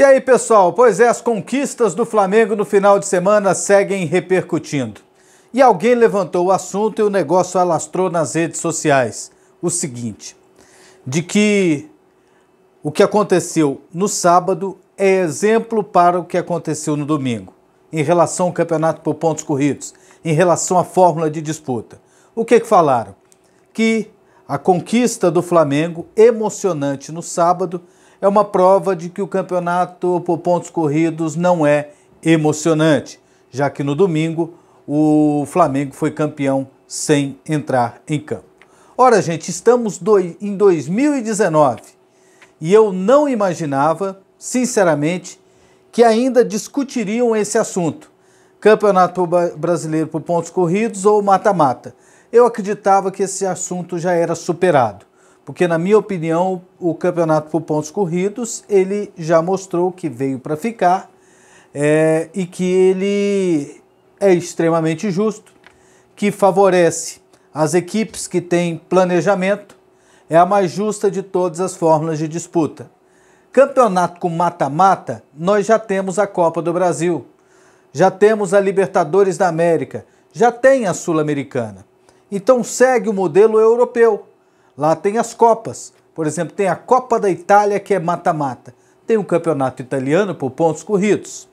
E aí, pessoal? Pois é, as conquistas do Flamengo no final de semana seguem repercutindo. E alguém levantou o assunto e o negócio alastrou nas redes sociais. O seguinte: de que o que aconteceu no sábado é exemplo para o que aconteceu no domingo, em relação ao campeonato por pontos corridos, em relação à fórmula de disputa. O que, que falaram? Que a conquista do Flamengo, emocionante no sábado, é uma prova de que o campeonato por pontos corridos não é emocionante, já que no domingo o Flamengo foi campeão sem entrar em campo. Ora, gente, estamos em 2019 e eu não imaginava, sinceramente, que ainda discutiriam esse assunto: Campeonato Brasileiro por pontos corridos ou mata-mata. Eu acreditava que esse assunto já era superado. Porque, na minha opinião, o campeonato por pontos corridos, ele já mostrou que veio para ficar é, e que ele é extremamente justo, que favorece as equipes que têm planejamento, é a mais justa de todas as fórmulas de disputa. Campeonato com mata-mata, nós já temos a Copa do Brasil, já temos a Libertadores da América, já tem a Sul-Americana. Então segue o modelo europeu Lá tem as Copas. Por exemplo, tem a Copa da Itália, que é mata-mata. Tem o campeonato italiano por pontos corridos.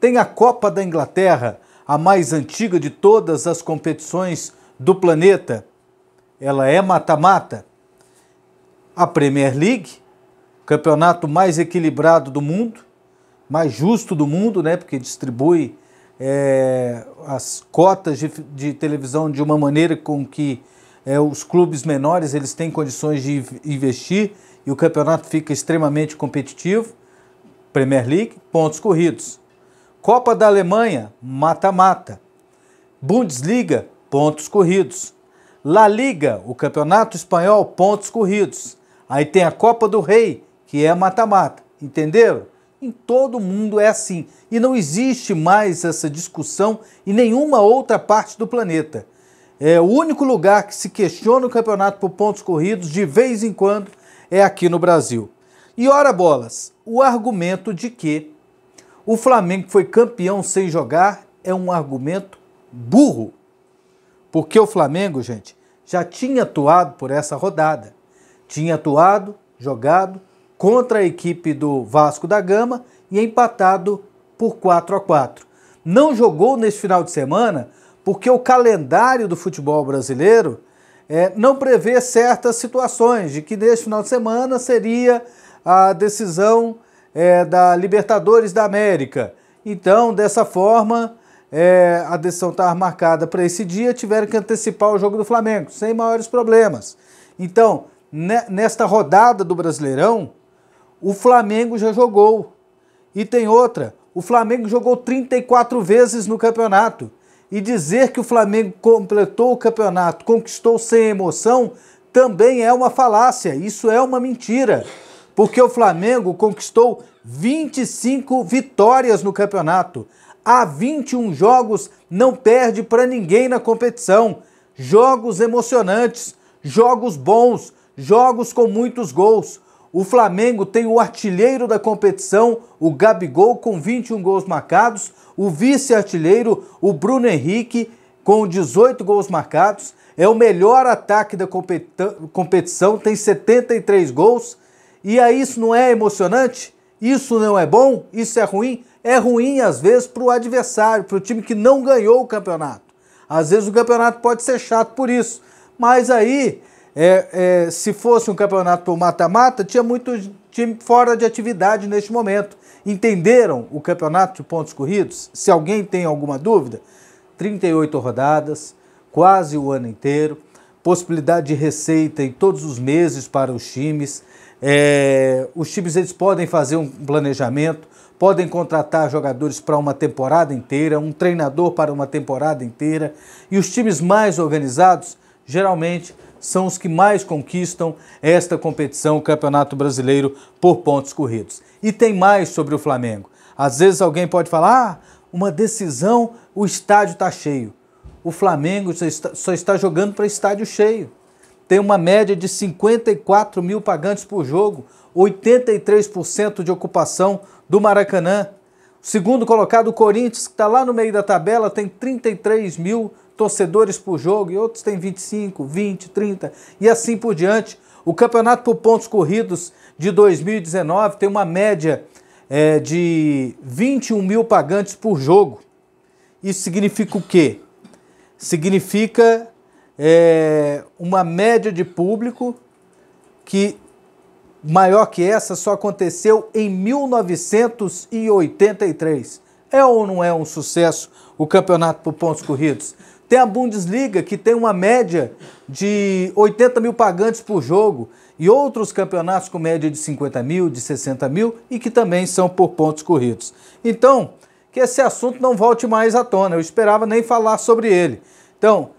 Tem a Copa da Inglaterra, a mais antiga de todas as competições do planeta. Ela é mata-mata. A Premier League, campeonato mais equilibrado do mundo, mais justo do mundo, né? Porque distribui é, as cotas de, de televisão de uma maneira com que é, os clubes menores eles têm condições de investir e o campeonato fica extremamente competitivo. Premier League, pontos corridos. Copa da Alemanha, mata-mata. Bundesliga, pontos corridos. La Liga, o campeonato espanhol, pontos corridos. Aí tem a Copa do Rei, que é mata-mata. Entenderam? Em todo mundo é assim. E não existe mais essa discussão em nenhuma outra parte do planeta. É, o único lugar que se questiona o campeonato por pontos corridos, de vez em quando, é aqui no Brasil. E ora bolas, o argumento de que o Flamengo foi campeão sem jogar é um argumento burro. Porque o Flamengo, gente, já tinha atuado por essa rodada. Tinha atuado, jogado contra a equipe do Vasco da Gama e empatado por 4 a 4. Não jogou nesse final de semana porque o calendário do futebol brasileiro é, não prevê certas situações, de que neste final de semana seria a decisão é, da Libertadores da América. Então, dessa forma, é, a decisão estava tá marcada para esse dia, tiveram que antecipar o jogo do Flamengo, sem maiores problemas. Então, nesta rodada do Brasileirão, o Flamengo já jogou. E tem outra, o Flamengo jogou 34 vezes no campeonato. E dizer que o Flamengo completou o campeonato, conquistou sem emoção, também é uma falácia, isso é uma mentira. Porque o Flamengo conquistou 25 vitórias no campeonato. Há 21 jogos, não perde para ninguém na competição. Jogos emocionantes, jogos bons, jogos com muitos gols. O Flamengo tem o artilheiro da competição, o Gabigol, com 21 gols marcados, o vice-artilheiro, o Bruno Henrique, com 18 gols marcados, é o melhor ataque da competição, tem 73 gols. E aí isso não é emocionante? Isso não é bom? Isso é ruim? É ruim às vezes para o adversário, para o time que não ganhou o campeonato. Às vezes o campeonato pode ser chato por isso. Mas aí é, é, se fosse um campeonato por mata-mata, tinha muitos times fora de atividade neste momento. Entenderam o campeonato de pontos corridos? Se alguém tem alguma dúvida, 38 rodadas, quase o ano inteiro, possibilidade de receita em todos os meses para os times. É, os times eles podem fazer um planejamento, podem contratar jogadores para uma temporada inteira, um treinador para uma temporada inteira. E os times mais organizados geralmente são os que mais conquistam esta competição, o Campeonato Brasileiro, por pontos corridos. E tem mais sobre o Flamengo. Às vezes alguém pode falar, ah, uma decisão, o estádio está cheio. O Flamengo só está, só está jogando para estádio cheio. Tem uma média de 54 mil pagantes por jogo, 83% de ocupação do Maracanã. Segundo colocado, o Corinthians, que está lá no meio da tabela, tem 33 mil torcedores por jogo, e outros têm 25, 20, 30 e assim por diante. O campeonato por pontos corridos de 2019 tem uma média é, de 21 mil pagantes por jogo. Isso significa o quê? Significa é, uma média de público que maior que essa só aconteceu em 1983. É ou não é um sucesso o campeonato por pontos corridos? Tem a Bundesliga, que tem uma média de 80 mil pagantes por jogo, e outros campeonatos com média de 50 mil, de 60 mil, e que também são por pontos corridos. Então, que esse assunto não volte mais à tona, eu esperava nem falar sobre ele. Então,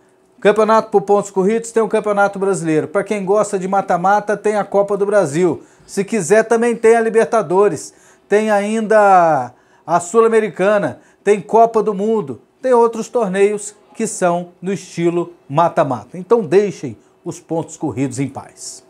Campeonato por pontos corridos tem o Campeonato Brasileiro. Para quem gosta de mata-mata, tem a Copa do Brasil. Se quiser, também tem a Libertadores. Tem ainda a Sul-Americana. Tem Copa do Mundo. Tem outros torneios que são no estilo mata-mata. Então deixem os pontos corridos em paz.